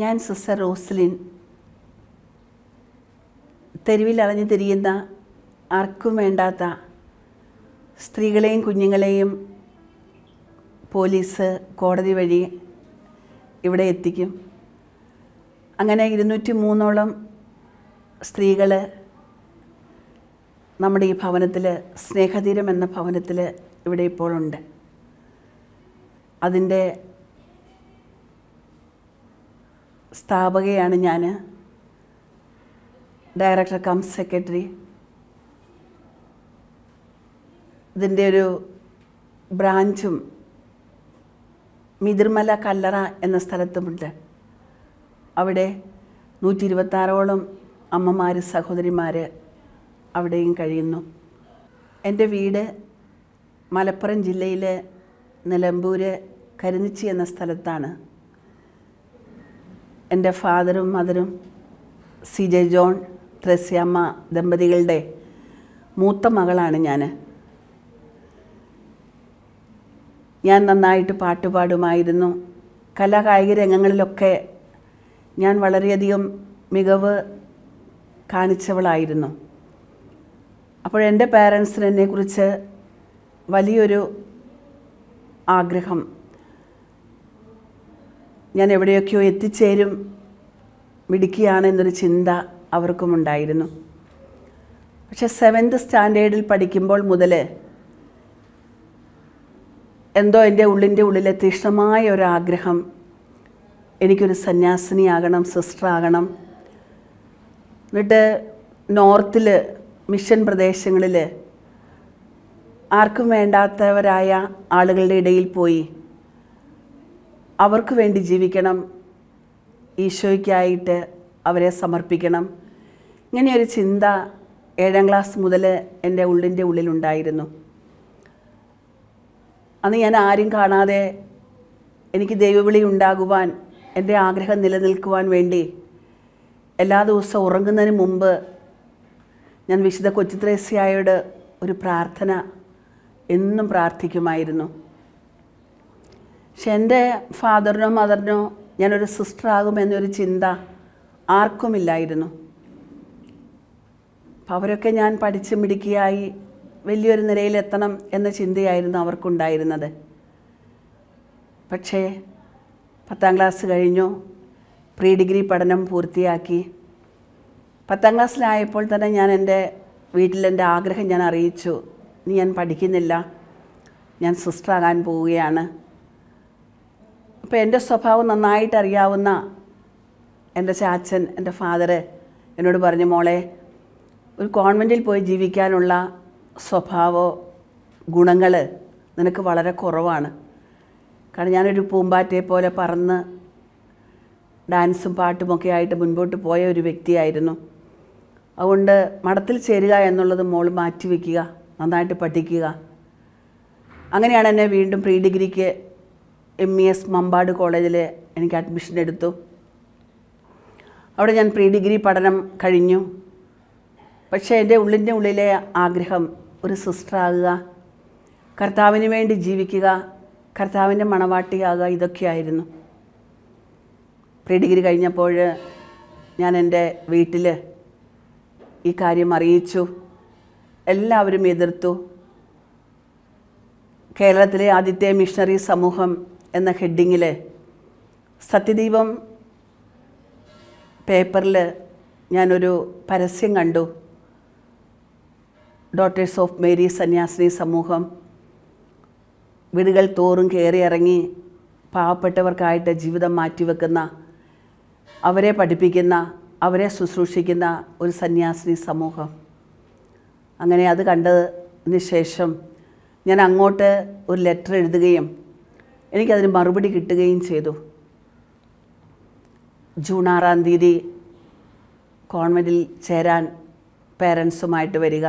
ഞാൻ സിസ്റ്റർ റോസ്ലിൻ തെരുവിൽ അറിഞ്ഞു തിരിയുന്ന ആർക്കും വേണ്ടാത്ത സ്ത്രീകളെയും കുഞ്ഞുങ്ങളെയും പോലീസ് കോടതി വഴി ഇവിടെ എത്തിക്കും അങ്ങനെ ഇരുന്നൂറ്റി മൂന്നോളം സ്ത്രീകൾ നമ്മുടെ ഈ ഭവനത്തിൽ സ്നേഹതീരം എന്ന ഭവനത്തിൽ ഇവിടെ ഇപ്പോഴുണ്ട് അതിൻ്റെ സ്ഥാപകയാണ് ഞാൻ ഡയറക്ടർ കം സെക്രട്ടറി ഇതിൻ്റെ ഒരു ബ്രാഞ്ചും മിതിർമല കല്ലറ എന്ന സ്ഥലത്തുമുണ്ട് അവിടെ നൂറ്റി ഇരുപത്താറോളം അമ്മമാർ സഹോദരിമാർ അവിടെയും കഴിയുന്നു എൻ്റെ വീട് മലപ്പുറം ജില്ലയിലെ നിലമ്പൂർ കരിനിച്ചി എന്ന സ്ഥലത്താണ് എൻ്റെ ഫാദറും മദറും സി ജെ ജോൺ ത്രസ്യാമ്മ ദമ്പതികളുടെ മൂത്ത മകളാണ് ഞാൻ ഞാൻ നന്നായിട്ട് പാട്ടുപാടുമായിരുന്നു കലാകായിക രംഗങ്ങളിലൊക്കെ ഞാൻ വളരെയധികം മികവ് കാണിച്ചവളായിരുന്നു അപ്പോഴെൻ്റെ പാരൻസിന് എന്നെക്കുറിച്ച് വലിയൊരു ആഗ്രഹം ഞാൻ എവിടെയൊക്കെയോ എത്തിച്ചേരും മിടുക്കിയാണ് എന്നൊരു ചിന്ത അവർക്കും ഉണ്ടായിരുന്നു പക്ഷെ സെവൻത് സ്റ്റാൻഡേർഡിൽ പഠിക്കുമ്പോൾ മുതൽ എന്തോ എൻ്റെ ഉള്ളിൻ്റെ ഉള്ളിലെ തീക്ഷ്ണമായ ഒരാഗ്രഹം എനിക്കൊരു സന്യാസിനിയാകണം സിസ്റ്ററാകണം എന്നിട്ട് നോർത്തിൽ മിഷൻ പ്രദേശങ്ങളിൽ ആർക്കും വേണ്ടാത്തവരായ ആളുകളുടെ ഇടയിൽ പോയി അവർക്ക് വേണ്ടി ജീവിക്കണം ഈശോയ്ക്കായിട്ട് അവരെ സമർപ്പിക്കണം ഇങ്ങനെയൊരു ചിന്ത ഏഴാം ക്ലാസ് മുതൽ എൻ്റെ ഉള്ളിൻ്റെ ഉള്ളിലുണ്ടായിരുന്നു അന്ന് ഞാൻ ആരും കാണാതെ എനിക്ക് ദൈവവിളി ഉണ്ടാകുവാൻ എൻ്റെ ആഗ്രഹം നിലനിൽക്കുവാൻ വേണ്ടി എല്ലാ ദിവസവും ഉറങ്ങുന്നതിന് മുമ്പ് ഞാൻ വിശുദ്ധ കൊച്ചുത്രേസ്യായോട് ഒരു പ്രാർത്ഥന എന്നും പ്രാർത്ഥിക്കുമായിരുന്നു പക്ഷെ എൻ്റെ ഫാദറിനോ മദറിനോ ഞാനൊരു എന്നൊരു ചിന്ത ആർക്കുമില്ലായിരുന്നു അപ്പം അവരൊക്കെ ഞാൻ പഠിച്ച് മിടുക്കിയായി വലിയൊരു നിലയിലെത്തണം എന്ന ചിന്തയായിരുന്നു അവർക്കുണ്ടായിരുന്നത് പക്ഷേ പത്താം ക്ലാസ് കഴിഞ്ഞു പ്രീ ഡിഗ്രി പഠനം പൂർത്തിയാക്കി പത്താം ക്ലാസ്സിലായപ്പോൾ തന്നെ ഞാൻ എൻ്റെ വീട്ടിലെൻ്റെ ആഗ്രഹം ഞാൻ അറിയിച്ചു നീ ഞാൻ പഠിക്കുന്നില്ല ഞാൻ സിസ്റ്ററാകാൻ പോവുകയാണ് അപ്പോൾ എൻ്റെ സ്വഭാവം നന്നായിട്ട് അറിയാവുന്ന എൻ്റെ ചാച്ചൻ എൻ്റെ ഫാദർ എന്നോട് പറഞ്ഞു മോളെ ഒരു കോൺവെൻറ്റിൽ പോയി ജീവിക്കാനുള്ള സ്വഭാവോ ഗുണങ്ങൾ നിനക്ക് വളരെ കുറവാണ് കാരണം ഞാനൊരു പൂമ്പാറ്റയെ പോലെ പറന്ന് ഡാൻസും പാട്ടുമൊക്കെ ആയിട്ട് മുൻപോട്ട് പോയ ഒരു വ്യക്തിയായിരുന്നു അതുകൊണ്ട് മഠത്തിൽ ചേരുക എന്നുള്ളത് മോൾ മാറ്റി നന്നായിട്ട് പഠിക്കുക അങ്ങനെയാണ് എന്നെ വീണ്ടും പ്രീ ഡിഗ്രിക്ക് എം ഇ എസ് മമ്പാട് കോളേജിൽ എനിക്ക് അഡ്മിഷൻ എടുത്തു അവിടെ ഞാൻ പ്രീ ഡിഗ്രി പഠനം കഴിഞ്ഞു പക്ഷേ എൻ്റെ ഉള്ളിൻ്റെ ഉള്ളിലെ ആഗ്രഹം ഒരു സിസ്റ്ററാകുക കർത്താവിന് വേണ്ടി ജീവിക്കുക കർത്താവിൻ്റെ മണവാട്ടിയാകുക ഇതൊക്കെയായിരുന്നു പ്രീ ഡിഗ്രി കഴിഞ്ഞപ്പോൾ ഞാൻ എൻ്റെ വീട്ടിൽ ഈ കാര്യം അറിയിച്ചു എല്ലാവരും എതിർത്തു കേരളത്തിലെ ആദ്യത്തെ മിഷണറി സമൂഹം എന്ന ഹെഡിങ്ങിൽ സത്യദീപം പേപ്പറിൽ ഞാനൊരു പരസ്യം കണ്ടു ഡോട്ടേഴ്സ് ഓഫ് മേരി സന്യാസിനി സമൂഹം വീടുകൾ തോറും കയറി ഇറങ്ങി പാവപ്പെട്ടവർക്കായിട്ട് ജീവിതം മാറ്റിവെക്കുന്ന അവരെ പഠിപ്പിക്കുന്ന അവരെ ശുശ്രൂഷിക്കുന്ന ഒരു സന്യാസിനി സമൂഹം അങ്ങനെ അത് കണ്ടതിന് ശേഷം ഞാൻ അങ്ങോട്ട് ഒരു ലെറ്റർ എഴുതുകയും എനിക്കതിന് മറുപടി കിട്ടുകയും ചെയ്തു ജൂൺ ആറാം തീയതി കോൺവെൻറ്റിൽ ചേരാൻ പേരൻസുമായിട്ട് വരിക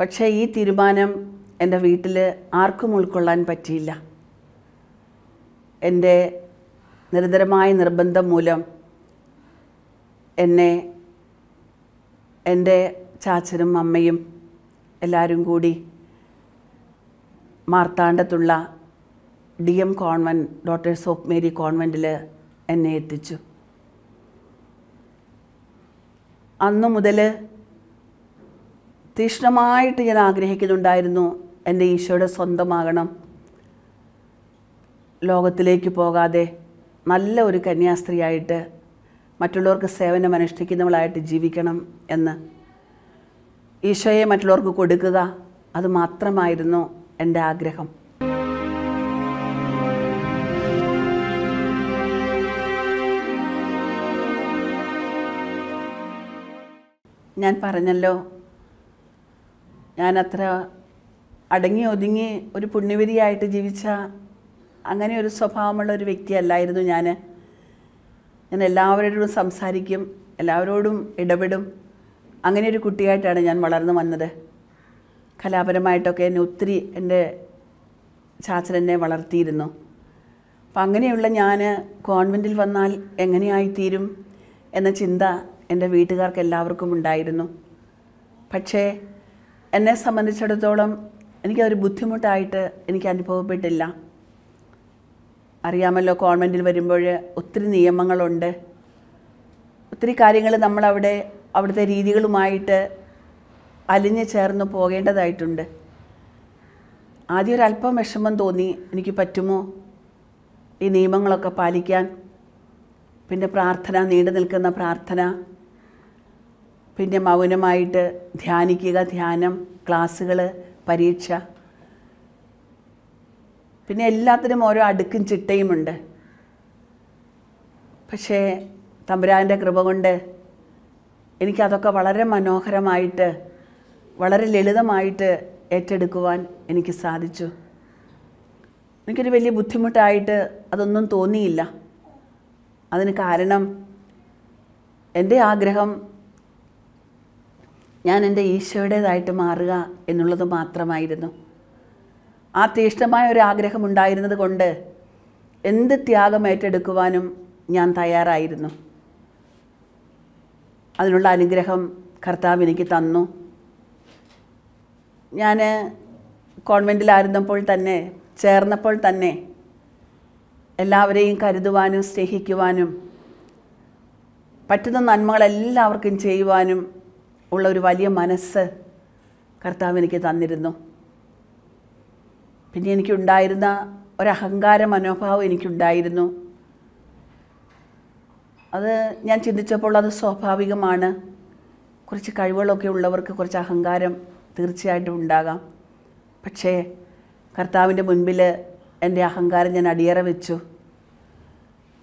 പക്ഷേ ഈ തീരുമാനം എൻ്റെ വീട്ടിൽ ആർക്കും ഉൾക്കൊള്ളാൻ പറ്റിയില്ല എൻ്റെ നിരന്തരമായ നിർബന്ധം മൂലം എന്നെ എൻ്റെ ചാച്ചനും അമ്മയും എല്ലാവരും കൂടി മാർത്താണ്ഡത്തുള്ള D M convent daughters of Mary കോൺവെൻറ്റിൽ എന്നെ എത്തിച്ചു അന്നു മുതൽ തീക്ഷ്ണമായിട്ട് ഞാൻ ആഗ്രഹിക്കുന്നുണ്ടായിരുന്നു എൻ്റെ ഈശോയുടെ സ്വന്തമാകണം ലോകത്തിലേക്ക് പോകാതെ നല്ല ഒരു കന്യാസ്ത്രീയായിട്ട് മറ്റുള്ളവർക്ക് സേവനം അനുഷ്ഠിക്കുന്നവളായിട്ട് ജീവിക്കണം എന്ന് ഈശോയെ മറ്റുള്ളവർക്ക് കൊടുക്കുക അത് മാത്രമായിരുന്നു എൻ്റെ ആഗ്രഹം ഞാൻ പറഞ്ഞല്ലോ അത്ര അടങ്ങി ഒതുങ്ങി ഒരു പുണ്യവിധിയായിട്ട് ജീവിച്ച അങ്ങനെ ഒരു സ്വഭാവമുള്ള ഒരു വ്യക്തിയല്ലായിരുന്നു ഞാൻ ഞാൻ എല്ലാവരോടും സംസാരിക്കും എല്ലാവരോടും ഇടപെടും അങ്ങനെ ഒരു കുട്ടിയായിട്ടാണ് ഞാൻ വളർന്നു വന്നത് കലാപരമായിട്ടൊക്കെ എന്നെ ഒത്തിരി എൻ്റെ ചാച്ചൻ എന്നെ വളർത്തിയിരുന്നു അപ്പം അങ്ങനെയുള്ള ഞാൻ കോൺവെൻറ്റിൽ വന്നാൽ എങ്ങനെയായിത്തീരും എന്ന ചിന്ത എൻ്റെ വീട്ടുകാർക്ക് എല്ലാവർക്കും ഉണ്ടായിരുന്നു പക്ഷേ എന്നെ സംബന്ധിച്ചിടത്തോളം എനിക്കതൊരു ബുദ്ധിമുട്ടായിട്ട് എനിക്ക് അനുഭവപ്പെട്ടില്ല അറിയാമല്ലോ കോൺവെൻറ്റിൽ വരുമ്പോൾ ഒത്തിരി നിയമങ്ങളുണ്ട് ഒത്തിരി കാര്യങ്ങൾ നമ്മളവിടെ അവിടുത്തെ രീതികളുമായിട്ട് അലിഞ്ഞു ചേർന്ന് പോകേണ്ടതായിട്ടുണ്ട് ആദ്യം ഒരല്പം വിഷമം തോന്നി എനിക്ക് പറ്റുമോ ഈ നിയമങ്ങളൊക്കെ പാലിക്കാൻ പിന്നെ പ്രാർത്ഥന നീണ്ടു നിൽക്കുന്ന പ്രാർത്ഥന പിന്നെ മൗനമായിട്ട് ധ്യാനിക്കുക ധ്യാനം ക്ലാസ്സുകൾ പരീക്ഷ പിന്നെ എല്ലാത്തിനും ഓരോ അടുക്കും ചിട്ടയുമുണ്ട് പക്ഷേ തമ്പുരാൻ്റെ കൃപ കൊണ്ട് എനിക്കതൊക്കെ വളരെ മനോഹരമായിട്ട് വളരെ ലളിതമായിട്ട് ഏറ്റെടുക്കുവാൻ എനിക്ക് സാധിച്ചു എനിക്കൊരു വലിയ ബുദ്ധിമുട്ടായിട്ട് അതൊന്നും തോന്നിയില്ല അതിന് കാരണം എൻ്റെ ആഗ്രഹം ഞാൻ എൻ്റെ ഈശോയുടേതായിട്ട് മാറുക എന്നുള്ളത് മാത്രമായിരുന്നു ആ തീഷ്ണമായ ഒരു ആഗ്രഹം ഉണ്ടായിരുന്നത് കൊണ്ട് എന്ത് ത്യാഗം ഏറ്റെടുക്കുവാനും ഞാൻ തയ്യാറായിരുന്നു അതിനുള്ള അനുഗ്രഹം കർത്താവ് എനിക്ക് തന്നു ഞാൻ കോൺവെൻറ്റിലായിരുന്നപ്പോൾ തന്നെ ചേർന്നപ്പോൾ തന്നെ എല്ലാവരെയും കരുതുവാനും സ്നേഹിക്കുവാനും പറ്റുന്ന നന്മകളെല്ലാവർക്കും ചെയ്യുവാനും ഉള്ള ഒരു വലിയ മനസ്സ് കർത്താവ് എനിക്ക് തന്നിരുന്നു പിന്നെ എനിക്കുണ്ടായിരുന്ന ഒരഹങ്കാര മനോഭാവം എനിക്കുണ്ടായിരുന്നു അത് ഞാൻ ചിന്തിച്ചപ്പോൾ അത് സ്വാഭാവികമാണ് കുറച്ച് കഴിവുകളൊക്കെ ഉള്ളവർക്ക് കുറച്ച് അഹങ്കാരം തീർച്ചയായിട്ടും ഉണ്ടാകാം പക്ഷേ കർത്താവിൻ്റെ മുൻപിൽ എൻ്റെ അഹങ്കാരം ഞാൻ അടിയറ വെച്ചു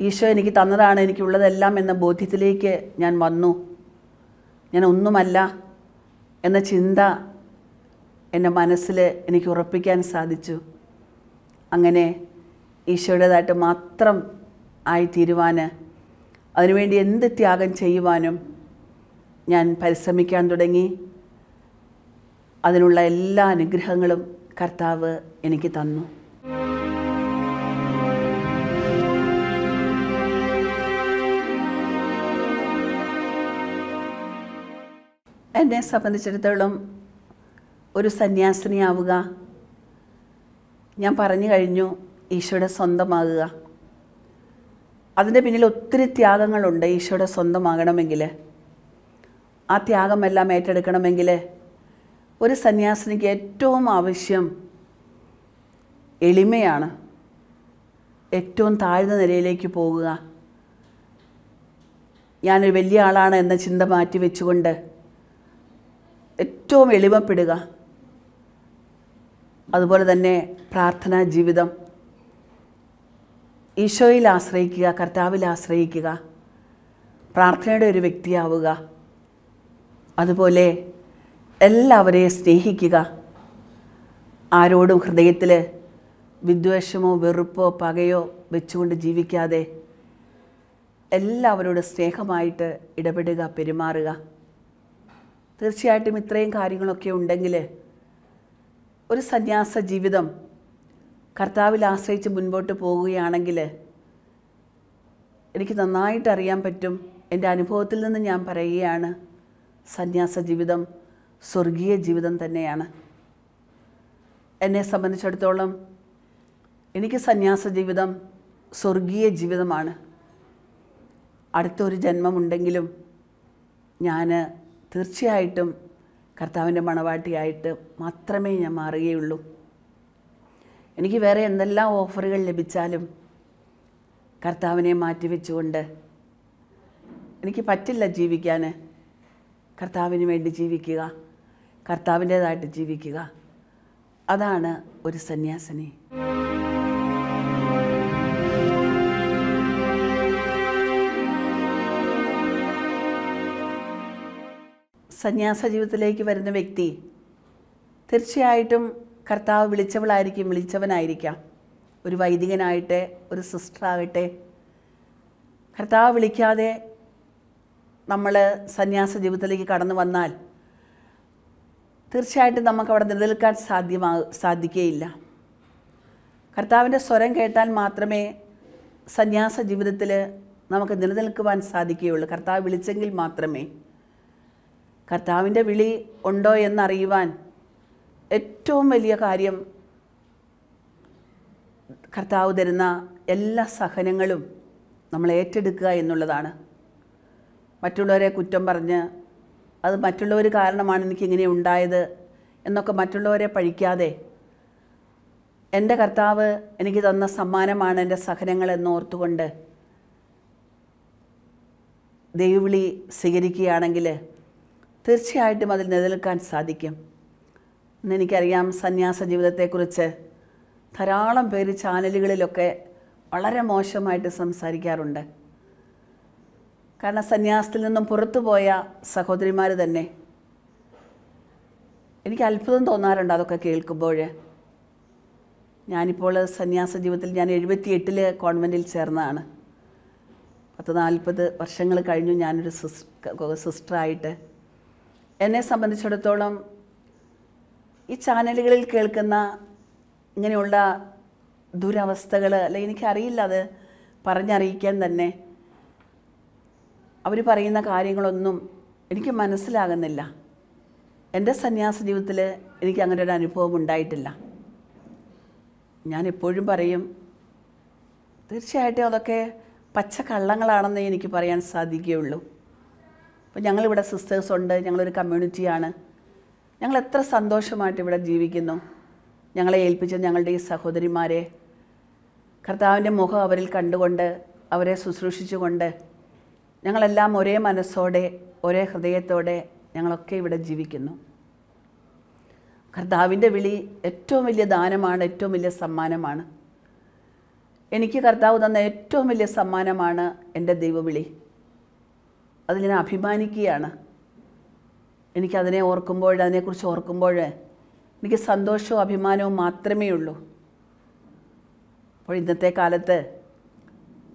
ഈശോ എനിക്ക് തന്നതാണ് എനിക്കുള്ളതെല്ലാം എന്ന ബോധ്യത്തിലേക്ക് ഞാൻ വന്നു ഞാൻ ഒന്നുമല്ല എന്ന ചിന്ത എൻ്റെ മനസ്സിൽ എനിക്ക് ഉറപ്പിക്കാൻ സാധിച്ചു അങ്ങനെ ഈശോയുടേതായിട്ട് മാത്രം ആയിത്തീരുവാൻ അതിനുവേണ്ടി എന്ത് ത്യാഗം ചെയ്യുവാനും ഞാൻ പരിശ്രമിക്കാൻ തുടങ്ങി അതിനുള്ള എല്ലാ അനുഗ്രഹങ്ങളും കർത്താവ് എനിക്ക് തന്നു എന്നെ സംബന്ധിച്ചിടത്തോളം ഒരു സന്യാസിനിയാവുക ഞാൻ പറഞ്ഞു കഴിഞ്ഞു ഈശോയുടെ സ്വന്തമാകുക അതിൻ്റെ പിന്നിൽ ഒത്തിരി ത്യാഗങ്ങളുണ്ട് ഈശോയുടെ സ്വന്തമാകണമെങ്കിൽ ആ ത്യാഗമെല്ലാം ഏറ്റെടുക്കണമെങ്കിൽ ഒരു സന്യാസിനിക്ക് ഏറ്റവും ആവശ്യം എളിമയാണ് ഏറ്റവും താഴ്ന്ന നിലയിലേക്ക് പോകുക ഞാനൊരു വലിയ ആളാണ് എന്ന ചിന്ത മാറ്റി വെച്ചുകൊണ്ട് ഏറ്റവും എളിമപ്പെടുക അതുപോലെ തന്നെ പ്രാർത്ഥനാ ജീവിതം ഈശോയിൽ ആശ്രയിക്കുക കർത്താവിൽ ആശ്രയിക്കുക പ്രാർത്ഥനയുടെ ഒരു വ്യക്തിയാവുക അതുപോലെ എല്ലാവരെയും സ്നേഹിക്കുക ആരോടും ഹൃദയത്തിൽ വിദ്വേഷമോ വെറുപ്പോ പകയോ വെച്ചുകൊണ്ട് ജീവിക്കാതെ എല്ലാവരോടും സ്നേഹമായിട്ട് ഇടപെടുക പെരുമാറുക തീർച്ചയായിട്ടും ഇത്രയും കാര്യങ്ങളൊക്കെ ഉണ്ടെങ്കിൽ ഒരു സന്യാസ ജീവിതം കർത്താവിൽ ആശ്രയിച്ച് മുൻപോട്ട് പോവുകയാണെങ്കിൽ എനിക്ക് നന്നായിട്ട് അറിയാൻ പറ്റും എൻ്റെ അനുഭവത്തിൽ നിന്ന് ഞാൻ പറയുകയാണ് സന്യാസ ജീവിതം സ്വർഗീയ ജീവിതം തന്നെയാണ് എന്നെ സംബന്ധിച്ചിടത്തോളം എനിക്ക് സന്യാസ ജീവിതം സ്വർഗീയ ജീവിതമാണ് അടുത്തൊരു ജന്മമുണ്ടെങ്കിലും ഞാൻ തീർച്ചയായിട്ടും കർത്താവിൻ്റെ മണവാട്ടിയായിട്ട് മാത്രമേ ഞാൻ മാറുകയുള്ളൂ എനിക്ക് വേറെ എന്തെല്ലാം ഓഫറുകൾ ലഭിച്ചാലും കർത്താവിനെ മാറ്റിവെച്ചുകൊണ്ട് എനിക്ക് പറ്റില്ല ജീവിക്കാൻ കർത്താവിന് വേണ്ടി ജീവിക്കുക കർത്താവിൻ്റെതായിട്ട് ജീവിക്കുക അതാണ് ഒരു സന്യാസിനി സന്യാസ ജീവിതത്തിലേക്ക് വരുന്ന വ്യക്തി തീർച്ചയായിട്ടും കർത്താവ് വിളിച്ചവളായിരിക്കും വിളിച്ചവനായിരിക്കാം ഒരു വൈദികനാകട്ടെ ഒരു സിസ്റ്ററാകട്ടെ കർത്താവ് വിളിക്കാതെ നമ്മൾ സന്യാസ ജീവിതത്തിലേക്ക് കടന്നു വന്നാൽ തീർച്ചയായിട്ടും നമുക്ക് അവിടെ നിലനിൽക്കാൻ സാധ്യമാ സാധിക്കുകയില്ല കർത്താവിൻ്റെ സ്വരം കേട്ടാൽ മാത്രമേ സന്യാസ ജീവിതത്തിൽ നമുക്ക് നിലനിൽക്കുവാൻ സാധിക്കുകയുള്ളൂ കർത്താവ് വിളിച്ചെങ്കിൽ മാത്രമേ കർത്താവിൻ്റെ വിളി ഉണ്ടോ എന്നറിയുവാൻ ഏറ്റവും വലിയ കാര്യം കർത്താവ് തരുന്ന എല്ലാ സഹനങ്ങളും നമ്മൾ ഏറ്റെടുക്കുക എന്നുള്ളതാണ് മറ്റുള്ളവരെ കുറ്റം പറഞ്ഞ് അത് മറ്റുള്ളവർ കാരണമാണ് എനിക്കിങ്ങനെ ഉണ്ടായത് എന്നൊക്കെ മറ്റുള്ളവരെ പഴിക്കാതെ എൻ്റെ കർത്താവ് എനിക്ക് തന്ന സമ്മാനമാണ് എൻ്റെ സഹനങ്ങൾ എന്നോർത്തുകൊണ്ട് ദൈവവിളി സ്വീകരിക്കുകയാണെങ്കിൽ തീർച്ചയായിട്ടും അതിൽ നിലനിൽക്കാൻ സാധിക്കും എന്നെനിക്കറിയാം സന്യാസ ജീവിതത്തെക്കുറിച്ച് ധാരാളം പേര് ചാനലുകളിലൊക്കെ വളരെ മോശമായിട്ട് സംസാരിക്കാറുണ്ട് കാരണം സന്യാസത്തിൽ നിന്നും പുറത്തു പോയ സഹോദരിമാർ തന്നെ എനിക്ക് അത്ഭുതം തോന്നാറുണ്ട് അതൊക്കെ കേൾക്കുമ്പോൾ ഞാനിപ്പോൾ സന്യാസ ജീവിതത്തിൽ ഞാൻ എഴുപത്തിയെട്ടിൽ കോൺവെൻറ്റിൽ ചേർന്നതാണ് പത്ത് നാൽപ്പത് വർഷങ്ങൾ കഴിഞ്ഞു ഞാനൊരു സിസ്റ്റർ സിസ്റ്ററായിട്ട് എന്നെ സംബന്ധിച്ചിടത്തോളം ഈ ചാനലുകളിൽ കേൾക്കുന്ന ഇങ്ങനെയുള്ള ദുരവസ്ഥകൾ അല്ലെങ്കിൽ എനിക്കറിയില്ല അത് പറഞ്ഞറിയിക്കാൻ തന്നെ അവർ പറയുന്ന കാര്യങ്ങളൊന്നും എനിക്ക് മനസ്സിലാകുന്നില്ല എൻ്റെ സന്യാസ ജീവിതത്തിൽ എനിക്ക് അങ്ങനെ ഒരു അനുഭവം ഉണ്ടായിട്ടില്ല ഞാൻ എപ്പോഴും പറയും തീർച്ചയായിട്ടും അതൊക്കെ പച്ച കള്ളങ്ങളാണെന്ന് എനിക്ക് പറയാൻ സാധിക്കുകയുള്ളൂ അപ്പോൾ ഞങ്ങളിവിടെ സിസ്റ്റേഴ്സ് ഉണ്ട് ഞങ്ങളൊരു കമ്മ്യൂണിറ്റിയാണ് ഞങ്ങൾ എത്ര സന്തോഷമായിട്ട് ഇവിടെ ജീവിക്കുന്നു ഞങ്ങളെ ഏൽപ്പിച്ച ഞങ്ങളുടെ ഈ സഹോദരിമാരെ കർത്താവിൻ്റെ മുഖം അവരിൽ കണ്ടുകൊണ്ട് അവരെ ശുശ്രൂഷിച്ചുകൊണ്ട് ഞങ്ങളെല്ലാം ഒരേ മനസ്സോടെ ഒരേ ഹൃദയത്തോടെ ഞങ്ങളൊക്കെ ഇവിടെ ജീവിക്കുന്നു കർത്താവിൻ്റെ വിളി ഏറ്റവും വലിയ ദാനമാണ് ഏറ്റവും വലിയ സമ്മാനമാണ് എനിക്ക് കർത്താവ് തന്ന ഏറ്റവും വലിയ സമ്മാനമാണ് എൻ്റെ ദൈവവിളി അത് ഞാൻ അഭിമാനിക്കുകയാണ് എനിക്കതിനെ ഓർക്കുമ്പോൾ അതിനെക്കുറിച്ച് ഓർക്കുമ്പോൾ എനിക്ക് സന്തോഷവും അഭിമാനവും മാത്രമേ ഉള്ളൂ അപ്പോൾ ഇന്നത്തെ കാലത്ത്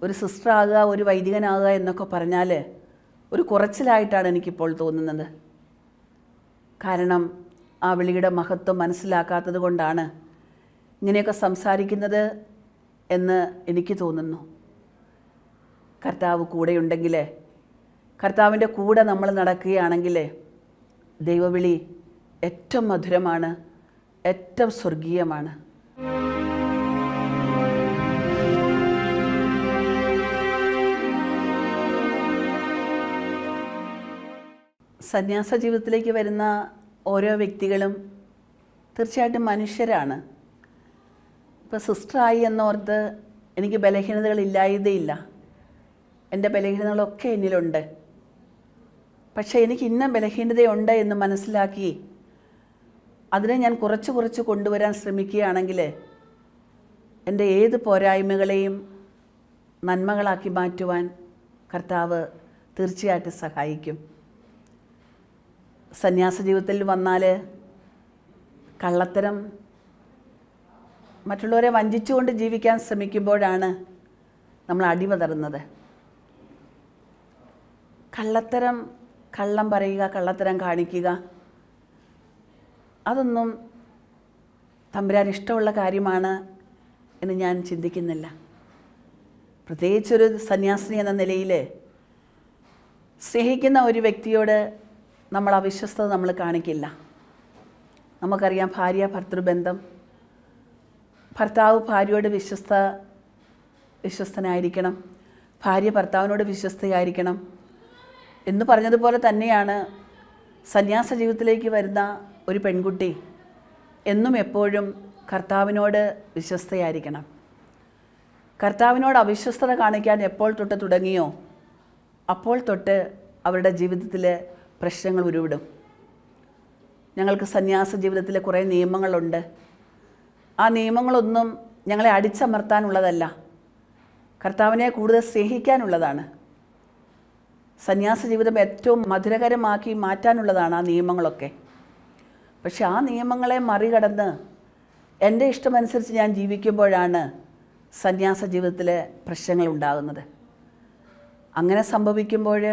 ഒരു സിസ്റ്ററാകുക ഒരു വൈദികനാകുക എന്നൊക്കെ പറഞ്ഞാൽ ഒരു കുറച്ചിലായിട്ടാണ് എനിക്കിപ്പോൾ തോന്നുന്നത് കാരണം ആ വിളിയുടെ മഹത്വം മനസ്സിലാക്കാത്തത് കൊണ്ടാണ് ഇങ്ങനെയൊക്കെ സംസാരിക്കുന്നത് എന്ന് എനിക്ക് തോന്നുന്നു കർത്താവ് കൂടെയുണ്ടെങ്കിൽ കർത്താവിൻ്റെ കൂടെ നമ്മൾ നടക്കുകയാണെങ്കിൽ ദൈവവിളി ഏറ്റവും മധുരമാണ് ഏറ്റവും സ്വർഗീയമാണ് സന്യാസ ജീവിതത്തിലേക്ക് വരുന്ന ഓരോ വ്യക്തികളും തീർച്ചയായിട്ടും മനുഷ്യരാണ് ഇപ്പോൾ സിസ്റ്ററായി എന്നോർത്ത് എനിക്ക് ബലഹീനതകളില്ലായതേയില്ല എൻ്റെ ബലഹീനതകളൊക്കെ എന്നിലുണ്ട് പക്ഷേ എനിക്ക് ഇന്ന ബലഹീനതയുണ്ട് എന്ന് മനസ്സിലാക്കി അതിനെ ഞാൻ കുറച്ച് കുറച്ച് കൊണ്ടുവരാൻ ശ്രമിക്കുകയാണെങ്കിൽ എൻ്റെ ഏത് പോരായ്മകളെയും നന്മകളാക്കി മാറ്റുവാൻ കർത്താവ് തീർച്ചയായിട്ടും സഹായിക്കും സന്യാസ ജീവിതത്തിൽ വന്നാൽ കള്ളത്തരം മറ്റുള്ളവരെ വഞ്ചിച്ചുകൊണ്ട് ജീവിക്കാൻ ശ്രമിക്കുമ്പോഴാണ് നമ്മൾ അടിമതറുന്നത് കള്ളത്തരം കള്ളം പറയുക കള്ളത്തരം കാണിക്കുക അതൊന്നും തമ്പുരാൻ ഇഷ്ടമുള്ള കാര്യമാണ് എന്ന് ഞാൻ ചിന്തിക്കുന്നില്ല പ്രത്യേകിച്ചൊരു സന്യാസിനി എന്ന നിലയിൽ സ്നേഹിക്കുന്ന ഒരു വ്യക്തിയോട് നമ്മൾ ആ നമ്മൾ കാണിക്കില്ല നമുക്കറിയാം ഭാര്യ ഭർത്തൃബന്ധം ഭർത്താവ് ഭാര്യയോട് വിശ്വസ്ത വിശ്വസ്തനായിരിക്കണം ഭാര്യ ഭർത്താവിനോട് വിശ്വസ്തയായിരിക്കണം എന്ന് പറഞ്ഞതുപോലെ തന്നെയാണ് സന്യാസ ജീവിതത്തിലേക്ക് വരുന്ന ഒരു പെൺകുട്ടി എന്നും എപ്പോഴും കർത്താവിനോട് വിശ്വസ്തയായിരിക്കണം കർത്താവിനോട് അവിശ്വസ്തത കാണിക്കാൻ എപ്പോൾ തൊട്ട് തുടങ്ങിയോ അപ്പോൾ തൊട്ട് അവരുടെ ജീവിതത്തിൽ പ്രശ്നങ്ങൾ ഉരുവിടും ഞങ്ങൾക്ക് സന്യാസ ജീവിതത്തിലെ കുറേ നിയമങ്ങളുണ്ട് ആ നിയമങ്ങളൊന്നും ഞങ്ങളെ അടിച്ചമർത്താനുള്ളതല്ല കർത്താവിനെ കൂടുതൽ സ്നേഹിക്കാനുള്ളതാണ് സന്യാസ ജീവിതം ഏറ്റവും മധുരകരമാക്കി മാറ്റാനുള്ളതാണ് ആ നിയമങ്ങളൊക്കെ പക്ഷെ ആ നിയമങ്ങളെ മറികടന്ന് എൻ്റെ ഇഷ്ടമനുസരിച്ച് ഞാൻ ജീവിക്കുമ്പോഴാണ് സന്യാസ ജീവിതത്തിലെ പ്രശ്നങ്ങൾ ഉണ്ടാകുന്നത് അങ്ങനെ സംഭവിക്കുമ്പോൾ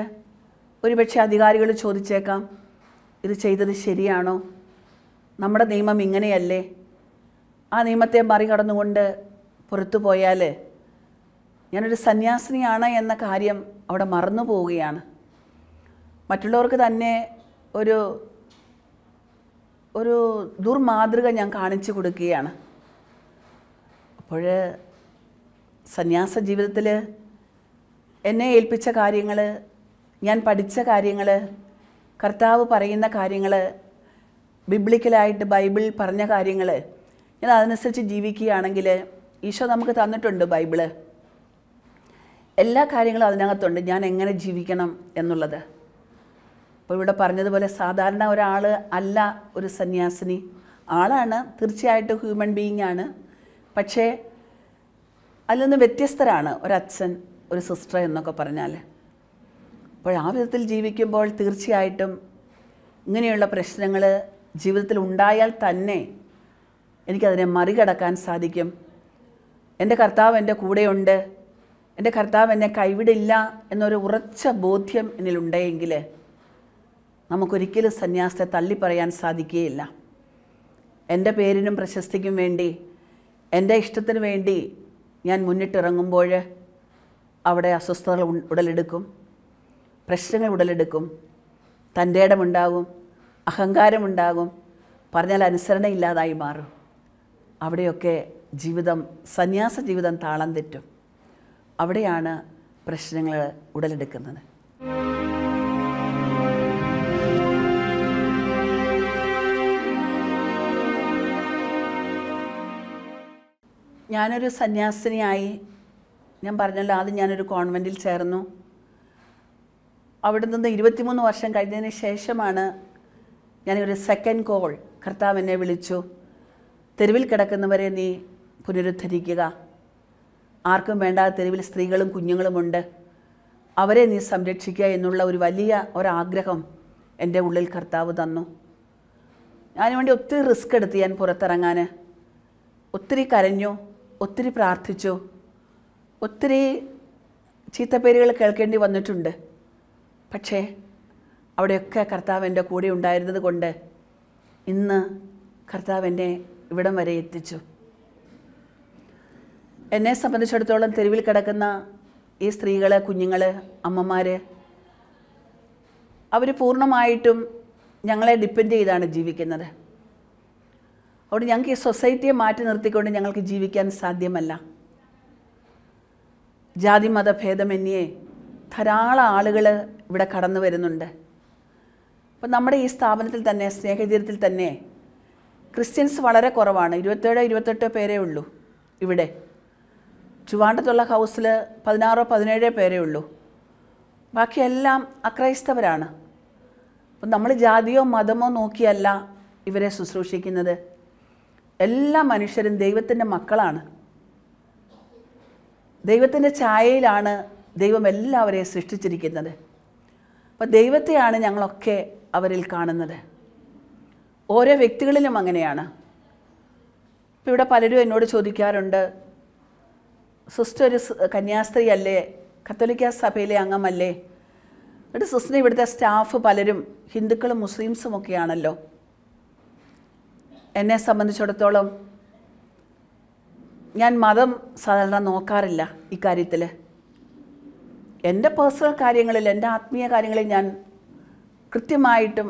ഒരുപക്ഷെ അധികാരികൾ ചോദിച്ചേക്കാം ഇത് ചെയ്തത് ശരിയാണോ നമ്മുടെ നിയമം ഇങ്ങനെയല്ലേ ആ നിയമത്തെ മറികടന്നുകൊണ്ട് പുറത്തു പോയാൽ ഞാനൊരു സന്യാസിനിയാണ് എന്ന കാര്യം അവിടെ മറന്നു പോവുകയാണ് മറ്റുള്ളവർക്ക് തന്നെ ഒരു ഒരു ദുർമാതൃക ഞാൻ കാണിച്ചു കൊടുക്കുകയാണ് അപ്പോൾ സന്യാസ ജീവിതത്തിൽ എന്നെ ഏൽപ്പിച്ച കാര്യങ്ങൾ ഞാൻ പഠിച്ച കാര്യങ്ങൾ കർത്താവ് പറയുന്ന കാര്യങ്ങൾ ബിബ്ലിക്കലായിട്ട് ബൈബിൾ പറഞ്ഞ കാര്യങ്ങൾ ഞാൻ അതനുസരിച്ച് ജീവിക്കുകയാണെങ്കിൽ ഈശോ നമുക്ക് തന്നിട്ടുണ്ട് ബൈബിള് എല്ലാ കാര്യങ്ങളും അതിനകത്തുണ്ട് ഞാൻ എങ്ങനെ ജീവിക്കണം എന്നുള്ളത് അപ്പോൾ ഇവിടെ പറഞ്ഞതുപോലെ സാധാരണ ഒരാൾ അല്ല ഒരു സന്യാസിനി ആളാണ് തീർച്ചയായിട്ടും ഹ്യൂമൻ ബീയിങ് ആണ് പക്ഷേ അതിൽ നിന്ന് വ്യത്യസ്തരാണ് ഒരച്ഛൻ ഒരു സിസ്റ്റർ എന്നൊക്കെ പറഞ്ഞാൽ അപ്പോൾ ആ വിധത്തിൽ ജീവിക്കുമ്പോൾ തീർച്ചയായിട്ടും ഇങ്ങനെയുള്ള പ്രശ്നങ്ങൾ ജീവിതത്തിൽ ഉണ്ടായാൽ തന്നെ എനിക്കതിനെ മറികടക്കാൻ സാധിക്കും എൻ്റെ കർത്താവ് എൻ്റെ കൂടെയുണ്ട് എൻ്റെ കർത്താവ് എന്നെ കൈവിടില്ല എന്നൊരു ഉറച്ച ബോധ്യം എന്നിലുണ്ടെങ്കിൽ നമുക്കൊരിക്കലും സന്യാസത്തെ തള്ളിപ്പറയാൻ സാധിക്കുകയില്ല എൻ്റെ പേരിനും പ്രശസ്തിക്കും വേണ്ടി എൻ്റെ ഇഷ്ടത്തിന് വേണ്ടി ഞാൻ മുന്നിട്ടിറങ്ങുമ്പോൾ അവിടെ അസ്വസ്ഥതകൾ ഉടലെടുക്കും പ്രശ്നങ്ങൾ ഉടലെടുക്കും തൻ്റെ ഇടമുണ്ടാകും അഹങ്കാരമുണ്ടാകും പറഞ്ഞാൽ അനുസരണ ഇല്ലാതായി മാറും അവിടെയൊക്കെ ജീവിതം സന്യാസ ജീവിതം താളം തെറ്റും അവിടെയാണ് പ്രശ്നങ്ങൾ ഉടലെടുക്കുന്നത് ഞാനൊരു സന്യാസിനിയായി ഞാൻ പറഞ്ഞല്ലോ ആദ്യം ഞാനൊരു കോൺവെൻറ്റിൽ ചേർന്നു അവിടെ നിന്ന് ഇരുപത്തിമൂന്ന് വർഷം കഴിഞ്ഞതിന് ശേഷമാണ് ഞാനൊരു സെക്കൻഡ് കോൾ കർത്താവ് എന്നെ വിളിച്ചു തെരുവിൽ കിടക്കുന്നവരെ നീ പുനരുദ്ധരിക്കുക ആർക്കും വേണ്ട തെരുവിൽ സ്ത്രീകളും കുഞ്ഞുങ്ങളുമുണ്ട് അവരെ നീ സംരക്ഷിക്കുക എന്നുള്ള ഒരു വലിയ ഒരാഗ്രഹം എൻ്റെ ഉള്ളിൽ കർത്താവ് തന്നു ഞാൻ വേണ്ടി ഒത്തിരി റിസ്ക് എടുത്ത് ഞാൻ പുറത്തിറങ്ങാൻ ഒത്തിരി കരഞ്ഞു ഒത്തിരി പ്രാർത്ഥിച്ചു ഒത്തിരി ചീത്തപ്പേരുകൾ കേൾക്കേണ്ടി വന്നിട്ടുണ്ട് പക്ഷേ അവിടെയൊക്കെ കർത്താവ് എൻ്റെ കൂടെ ഉണ്ടായിരുന്നത് കൊണ്ട് ഇന്ന് കർത്താവ് എന്നെ ഇവിടം വരെ എത്തിച്ചു എന്നെ സംബന്ധിച്ചിടത്തോളം തെരുവിൽ കിടക്കുന്ന ഈ സ്ത്രീകൾ കുഞ്ഞുങ്ങൾ അമ്മമാർ അവർ പൂർണ്ണമായിട്ടും ഞങ്ങളെ ഡിപ്പെൻഡ് ചെയ്താണ് ജീവിക്കുന്നത് അതുകൊണ്ട് ഞങ്ങൾക്ക് ഈ സൊസൈറ്റിയെ മാറ്റി നിർത്തിക്കൊണ്ട് ഞങ്ങൾക്ക് ജീവിക്കാൻ സാധ്യമല്ല ജാതി മതഭേദമന്യേ ധാരാളം ആളുകൾ ഇവിടെ കടന്നു വരുന്നുണ്ട് അപ്പം നമ്മുടെ ഈ സ്ഥാപനത്തിൽ തന്നെ സ്നേഹതീരത്തിൽ തന്നെ ക്രിസ്ത്യൻസ് വളരെ കുറവാണ് ഇരുപത്തേഴോ ഇരുപത്തെട്ടോ പേരേ ഉള്ളൂ ഇവിടെ ചുവാണ്ടത്തുള്ള ഹൗസിൽ പതിനാറോ പതിനേഴോ പേരേ ഉള്ളൂ ബാക്കിയെല്ലാം അക്രൈസ്തവരാണ് അപ്പം നമ്മൾ ജാതിയോ മതമോ നോക്കിയല്ല ഇവരെ ശുശ്രൂഷിക്കുന്നത് എല്ലാ മനുഷ്യരും ദൈവത്തിൻ്റെ മക്കളാണ് ദൈവത്തിൻ്റെ ഛായയിലാണ് ദൈവം എല്ലാവരെയും സൃഷ്ടിച്ചിരിക്കുന്നത് അപ്പോൾ ദൈവത്തെയാണ് ഞങ്ങളൊക്കെ അവരിൽ കാണുന്നത് ഓരോ വ്യക്തികളിലും അങ്ങനെയാണ് ഇപ്പം ഇവിടെ പലരും എന്നോട് ചോദിക്കാറുണ്ട് സിസ്റ്റർ ഒരു കന്യാസ്ത്രീ അല്ലേ കത്തോലിക്ക സഭയിലെ അംഗമല്ലേ എന്നിട്ട് സിസ്റ്റർ ഇവിടുത്തെ സ്റ്റാഫ് പലരും ഹിന്ദുക്കളും മുസ്ലിംസും ഒക്കെയാണല്ലോ എന്നെ സംബന്ധിച്ചിടത്തോളം ഞാൻ മതം സാധാരണ നോക്കാറില്ല ഇക്കാര്യത്തിൽ എൻ്റെ പേഴ്സണൽ കാര്യങ്ങളിൽ എൻ്റെ ആത്മീയ കാര്യങ്ങളിൽ ഞാൻ കൃത്യമായിട്ടും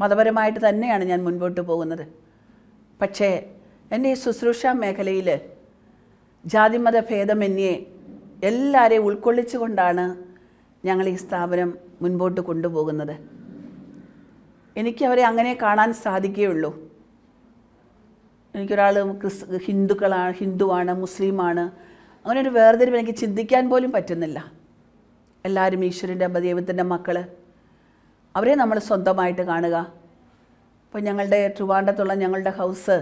മതപരമായിട്ട് തന്നെയാണ് ഞാൻ മുൻപോട്ട് പോകുന്നത് പക്ഷേ എൻ്റെ ഈ ശുശ്രൂഷാ മേഖലയിൽ ജാതിമത ഭേദമന്യേ എല്ലാവരെയും ഉൾക്കൊള്ളിച്ചുകൊണ്ടാണ് ഞങ്ങൾ ഈ സ്ഥാപനം മുൻപോട്ട് കൊണ്ടുപോകുന്നത് എനിക്ക് അവരെ അങ്ങനെ കാണാൻ സാധിക്കുകയുള്ളൂ എനിക്കൊരാൾ ക്രിസ് ഹിന്ദുക്കളാണ് ഹിന്ദുവാണ് മുസ്ലിമാണ് അങ്ങനെ ഒരു വേർതിരിവ് എനിക്ക് ചിന്തിക്കാൻ പോലും പറ്റുന്നില്ല എല്ലാവരും ഈശ്വരൻ്റെ ദൈവത്തിൻ്റെ മക്കൾ അവരെ നമ്മൾ സ്വന്തമായിട്ട് കാണുക ഇപ്പോൾ ഞങ്ങളുടെ ട്രിവാണ്ടത്തുള്ള ഞങ്ങളുടെ ഹൗസ്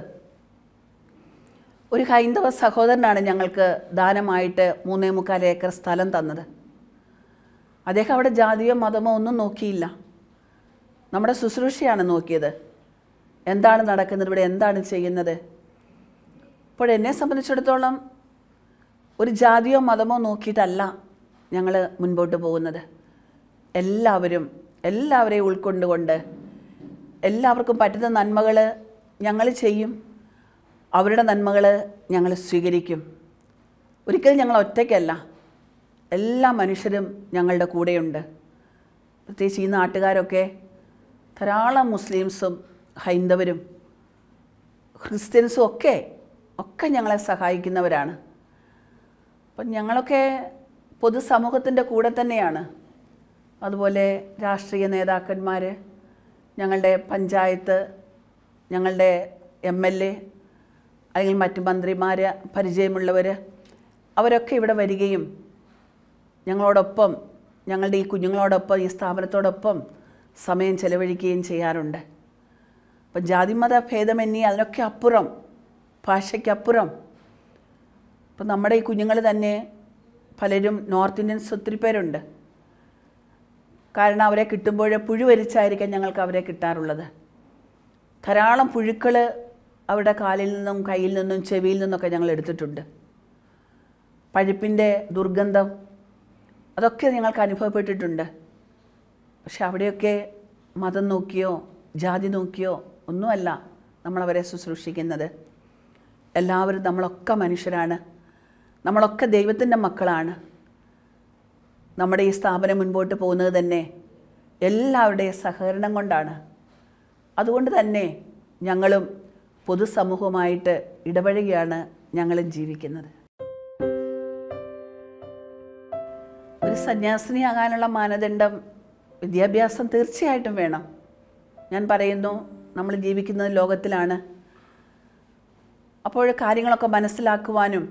ഒരു ഹൈന്ദവ സഹോദരനാണ് ഞങ്ങൾക്ക് ദാനമായിട്ട് മൂന്നേ മുക്കാൽ ഏക്കർ സ്ഥലം തന്നത് അദ്ദേഹം അവിടെ ജാതിയോ മതമോ ഒന്നും നോക്കിയില്ല നമ്മുടെ ശുശ്രൂഷയാണ് നോക്കിയത് എന്താണ് നടക്കുന്നത് ഇവിടെ എന്താണ് ചെയ്യുന്നത് ഇപ്പോഴെന്നെ എന്നെ സംബന്ധിച്ചിടത്തോളം ഒരു ജാതിയോ മതമോ നോക്കിയിട്ടല്ല ഞങ്ങൾ മുൻപോട്ട് പോകുന്നത് എല്ലാവരും എല്ലാവരെയും ഉൾക്കൊണ്ടുകൊണ്ട് എല്ലാവർക്കും പറ്റുന്ന നന്മകൾ ഞങ്ങൾ ചെയ്യും അവരുടെ നന്മകൾ ഞങ്ങൾ സ്വീകരിക്കും ഒരിക്കലും ഞങ്ങൾ ഒറ്റയ്ക്കല്ല എല്ലാ മനുഷ്യരും ഞങ്ങളുടെ കൂടെയുണ്ട് പ്രത്യേകിച്ച് ഈ നാട്ടുകാരൊക്കെ ധാരാളം മുസ്ലിംസും ഹൈന്ദവരും ക്രിസ്ത്യൻസും ഒക്കെ ഒക്കെ ഞങ്ങളെ സഹായിക്കുന്നവരാണ് അപ്പം ഞങ്ങളൊക്കെ പൊതുസമൂഹത്തിൻ്റെ കൂടെ തന്നെയാണ് അതുപോലെ രാഷ്ട്രീയ നേതാക്കന്മാർ ഞങ്ങളുടെ പഞ്ചായത്ത് ഞങ്ങളുടെ എം എൽ എ അല്ലെങ്കിൽ മറ്റു മന്ത്രിമാർ പരിചയമുള്ളവർ അവരൊക്കെ ഇവിടെ വരികയും ഞങ്ങളോടൊപ്പം ഞങ്ങളുടെ ഈ കുഞ്ഞുങ്ങളോടൊപ്പം ഈ സ്ഥാപനത്തോടൊപ്പം സമയം ചെലവഴിക്കുകയും ചെയ്യാറുണ്ട് അപ്പം ജാതിമത ഭേദമന്യേ അതിനൊക്കെ അപ്പുറം ഭാഷയ്ക്കപ്പുറം ഇപ്പം നമ്മുടെ ഈ കുഞ്ഞുങ്ങൾ തന്നെ പലരും നോർത്ത് ഇന്ത്യൻസ് ഒത്തിരി പേരുണ്ട് കാരണം അവരെ കിട്ടുമ്പോൾ വരിച്ചായിരിക്കാം ഞങ്ങൾക്ക് അവരെ കിട്ടാറുള്ളത് ധാരാളം പുഴുക്കൾ അവരുടെ കാലിൽ നിന്നും കയ്യിൽ നിന്നും ചെവിയിൽ നിന്നൊക്കെ ഞങ്ങൾ എടുത്തിട്ടുണ്ട് പഴുപ്പിൻ്റെ ദുർഗന്ധം അതൊക്കെ ഞങ്ങൾക്ക് അനുഭവപ്പെട്ടിട്ടുണ്ട് പക്ഷെ അവിടെയൊക്കെ മതം നോക്കിയോ ജാതി നോക്കിയോ ഒന്നുമല്ല നമ്മളവരെ ശുശ്രൂഷിക്കുന്നത് എല്ലാവരും നമ്മളൊക്കെ മനുഷ്യരാണ് നമ്മളൊക്കെ ദൈവത്തിൻ്റെ മക്കളാണ് നമ്മുടെ ഈ സ്ഥാപനം മുൻപോട്ട് പോകുന്നത് തന്നെ എല്ലാവരുടെയും സഹകരണം കൊണ്ടാണ് അതുകൊണ്ട് തന്നെ ഞങ്ങളും പൊതുസമൂഹവുമായിട്ട് ഇടപഴകിയാണ് ഞങ്ങളും ജീവിക്കുന്നത് ഒരു സന്യാസിനിയാകാനുള്ള മാനദണ്ഡം വിദ്യാഭ്യാസം തീർച്ചയായിട്ടും വേണം ഞാൻ പറയുന്നു നമ്മൾ ജീവിക്കുന്നത് ലോകത്തിലാണ് അപ്പോൾ കാര്യങ്ങളൊക്കെ മനസ്സിലാക്കുവാനും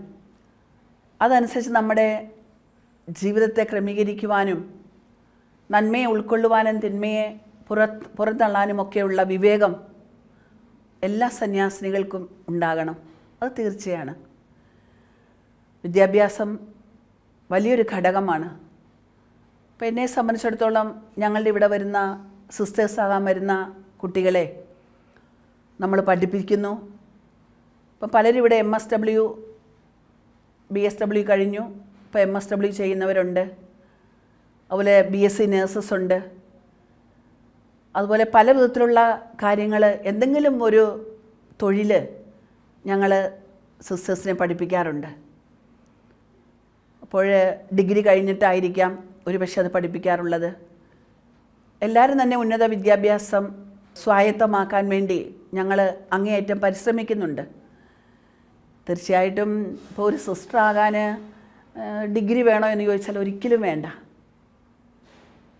അതനുസരിച്ച് നമ്മുടെ ജീവിതത്തെ ക്രമീകരിക്കുവാനും നന്മയെ ഉൾക്കൊള്ളുവാനും തിന്മയെ പുറത്ത് പുറത്തള്ളാനുമൊക്കെയുള്ള വിവേകം എല്ലാ സന്യാസിനികൾക്കും ഉണ്ടാകണം അത് തീർച്ചയാണ് വിദ്യാഭ്യാസം വലിയൊരു ഘടകമാണ് അപ്പം എന്നെ സംബന്ധിച്ചിടത്തോളം ഞങ്ങളുടെ ഇവിടെ വരുന്ന സിസ്റ്റേഴ്സ് ആകാൻ വരുന്ന കുട്ടികളെ നമ്മൾ പഠിപ്പിക്കുന്നു ഇപ്പം പലരും ഇവിടെ M S W B S W കഴിഞ്ഞു ഇപ്പോൾ എം എസ് ഡബ്ല്യു ചെയ്യുന്നവരുണ്ട് അതുപോലെ ബി എസ് സി നേഴ്സസ് ഉണ്ട് അതുപോലെ പല വിധത്തിലുള്ള കാര്യങ്ങൾ എന്തെങ്കിലും ഒരു തൊഴിൽ ഞങ്ങൾ സിസ്റ്റേഴ്സിനെ പഠിപ്പിക്കാറുണ്ട് അപ്പോൾ ഡിഗ്രി കഴിഞ്ഞിട്ടായിരിക്കാം ഒരു പക്ഷേ അത് പഠിപ്പിക്കാറുള്ളത് എല്ലാവരും തന്നെ ഉന്നത വിദ്യാഭ്യാസം സ്വായത്തമാക്കാൻ വേണ്ടി ഞങ്ങൾ അങ്ങേയറ്റം പരിശ്രമിക്കുന്നുണ്ട് തീർച്ചയായിട്ടും ഇപ്പോൾ ഒരു സിസ്റ്റർ ആകാൻ ഡിഗ്രി വേണോ എന്ന് ചോദിച്ചാൽ ഒരിക്കലും വേണ്ട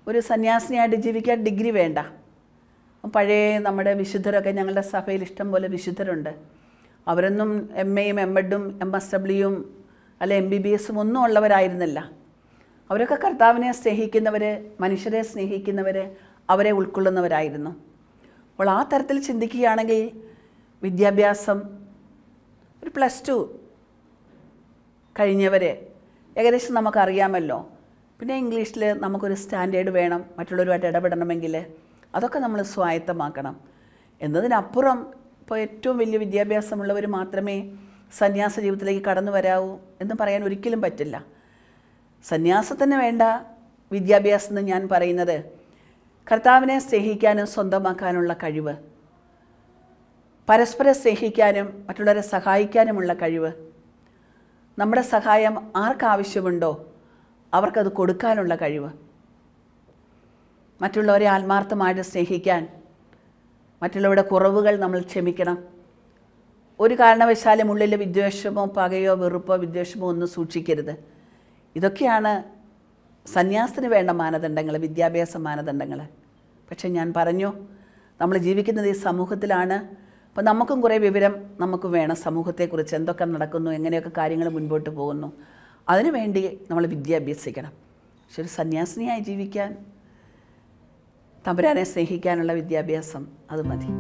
ഒരു സന്യാസിനിയായിട്ട് ജീവിക്കാൻ ഡിഗ്രി വേണ്ട പഴയ നമ്മുടെ വിശുദ്ധരൊക്കെ ഞങ്ങളുടെ സഭയിൽ ഇഷ്ടം പോലെ വിശുദ്ധരുണ്ട് അവരൊന്നും എം എയും എം എഡും എം എസ് ഡബ്ല്യുവും അല്ലെ എം ബി ബി എസും ഒന്നും ഉള്ളവരായിരുന്നില്ല അവരൊക്കെ കർത്താവിനെ സ്നേഹിക്കുന്നവർ മനുഷ്യരെ സ്നേഹിക്കുന്നവർ അവരെ ഉൾക്കൊള്ളുന്നവരായിരുന്നു അപ്പോൾ ആ തരത്തിൽ ചിന്തിക്കുകയാണെങ്കിൽ വിദ്യാഭ്യാസം ഒരു പ്ലസ് ടു കഴിഞ്ഞവർ ഏകദേശം നമുക്കറിയാമല്ലോ പിന്നെ ഇംഗ്ലീഷിൽ നമുക്കൊരു സ്റ്റാൻഡേർഡ് വേണം മറ്റുള്ളവരുമായിട്ട് ഇടപെടണമെങ്കിൽ അതൊക്കെ നമ്മൾ സ്വായത്തമാക്കണം എന്നതിനപ്പുറം ഇപ്പോൾ ഏറ്റവും വലിയ വിദ്യാഭ്യാസമുള്ളവർ മാത്രമേ സന്യാസ ജീവിതത്തിലേക്ക് കടന്നു വരാവൂ എന്ന് പറയാൻ ഒരിക്കലും പറ്റില്ല സന്യാസത്തിന് വേണ്ട വിദ്യാഭ്യാസം എന്ന് ഞാൻ പറയുന്നത് കർത്താവിനെ സ്നേഹിക്കാനും സ്വന്തമാക്കാനുള്ള കഴിവ് പരസ്പരം സ്നേഹിക്കാനും മറ്റുള്ളവരെ സഹായിക്കാനുമുള്ള കഴിവ് നമ്മുടെ സഹായം ആർക്കാവശ്യമുണ്ടോ അവർക്കത് കൊടുക്കാനുള്ള കഴിവ് മറ്റുള്ളവരെ ആത്മാർത്ഥമായിട്ട് സ്നേഹിക്കാൻ മറ്റുള്ളവരുടെ കുറവുകൾ നമ്മൾ ക്ഷമിക്കണം ഒരു കാരണവശാലും ഉള്ളിൽ വിദ്വേഷമോ പകയോ വെറുപ്പോ വിദ്വേഷമോ ഒന്നും സൂക്ഷിക്കരുത് ഇതൊക്കെയാണ് സന്യാസത്തിന് വേണ്ട മാനദണ്ഡങ്ങൾ വിദ്യാഭ്യാസ മാനദണ്ഡങ്ങൾ പക്ഷേ ഞാൻ പറഞ്ഞു നമ്മൾ ജീവിക്കുന്നത് ഈ സമൂഹത്തിലാണ് അപ്പോൾ നമുക്കും കുറേ വിവരം നമുക്ക് വേണം സമൂഹത്തെക്കുറിച്ച് എന്തൊക്കെ നടക്കുന്നു എങ്ങനെയൊക്കെ കാര്യങ്ങൾ മുൻപോട്ട് പോകുന്നു അതിനുവേണ്ടി നമ്മൾ വിദ്യ അഭ്യസിക്കണം പക്ഷെ ഒരു സന്യാസിനിയായി ജീവിക്കാൻ തമ്പുരാനെ സ്നേഹിക്കാനുള്ള വിദ്യാഭ്യാസം അത് മതി